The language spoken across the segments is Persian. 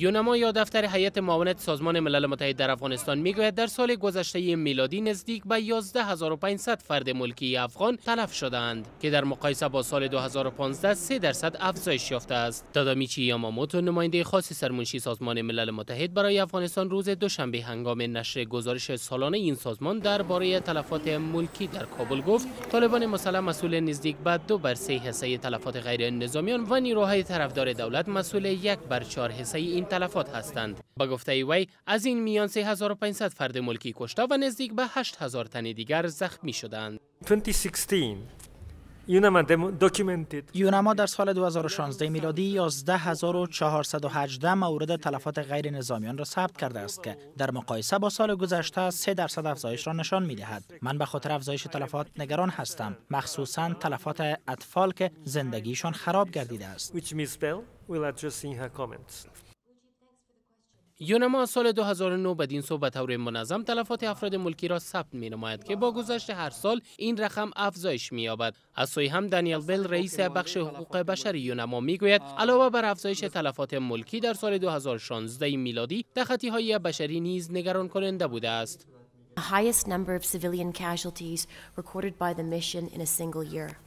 یونما یا دفتر هیئت معاونت سازمان ملل متحد در افغانستان میگوید در سال گذشته میلادی نزدیک به 11500 فرد ملکی افغان تلف شدند که در مقایسه با سال 2015 3 درصد افزایش یافته است دادامیچی یاماموتو نماینده خاص سرمنشی سازمان ملل متحد برای افغانستان روز دوشنبه هنگام نشر گزارش سالانه این سازمان درباره تلفات ملکی در کابل گفت طالبان مسلح مسئول نزدیک به دو بر سه حصه تلفات غیر نظامیان و نیروهای طرفدار دولت مسئول یک بر چهار حصه این تلفات هستند با گفته وی از این میان 3500 فرد ملکی کشته و نزدیک به 8000 تن دیگر زخمی شدند 2016 یونما در سال 2016 میلادی 11418 مورد تلفات غیر نظامیان را ثبت کرده است که در مقایسه با سال گذشته 3 درصد افزایش را نشان می دهد. من به خاطر افزایش تلفات نگران هستم مخصوصا تلفات اطفال که زندگیشان خراب گردیده است. یونما از سال 2009 بدین سو به طور منظم تلفات افراد ملکی را ثبت می نماید که با گذشت هر سال این رقم افزایش می یابد از سوی هم دانیل بل رئیس بخش حقوق بشر یونما می گوید علاوه بر افزایش تلفات ملکی در سال 2016 میلادی تخطی های بشری نیز نگران کننده بوده است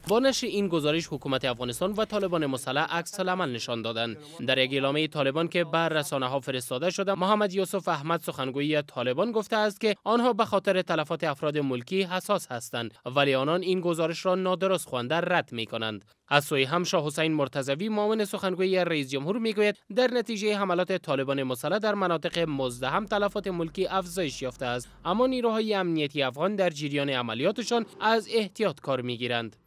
بانش این گزارش حکومت افغانستان و طالبان مسلح عکس العمل نشان دادند در یک اعلامیه طالبان که بر رسانه ها فرستاده شده محمد یوسف احمد سخنگوی طالبان گفته است که آنها به خاطر تلفات افراد ملکی حساس هستند ولی آنان این گزارش را نادرست خوانده رد می کنند از سوی هم شاه حسین مرتضوی معاون سخنگوی رئیس جمهور میگوید در نتیجه حملات طالبان مسلح در مناطق مزدهم تلفات ملکی افزایش یافته است اما نیروهای امنیتی افغان در جریان عملیاتشان از احتیاط کار میگیرند